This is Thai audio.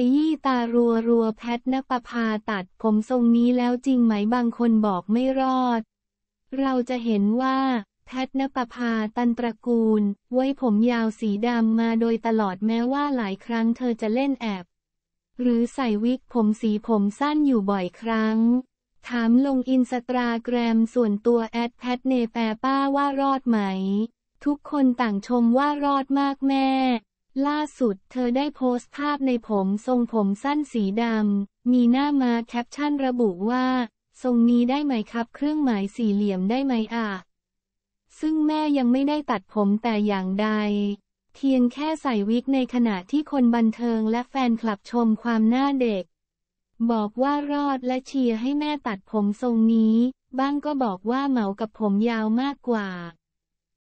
ขยี้ตารัวรัวแพทนปภาตัดผมทรงนี้แล้วจริงไหมบางคนบอกไม่รอด เราจะเห็นว่า แพทนปภาตันตระกูล ไว้ผมยาวสีดำมาโดยตลอดแม้ว่าหลายครั้งเธอจะเล่นแอบ หรือใส่วิกผมสีผมสั้นอยู่บ่อยครั้ง ถามลงอินสตาแกรมส่วนตัวแอดแพทเนแปป้าว่ารอดไหม ทุกคนต่างชมว่ารอดมากแม่ล่าสุดเธอได้โพสต์ภาพในผมทรงผมสั้นสีดำมีหน้ามาแคปชั่นระบุว่า ทรงนี้ได้ไหมครับเครื่องหมายสี่เหลี่ยมได้ไหมอ่ะ ซึ่งแม่ยังไม่ได้ตัดผมแต่อย่างใด เทียงแค่ใส่วิกในขณะที่คนบันเทิงและแฟนคลับชมความหน้าเด็ก บอกว่ารอดและเชียร์ให้แม่ตัดผมทรงนี้ บ้างก็บอกว่าเหมากับผมยาวมากกว่า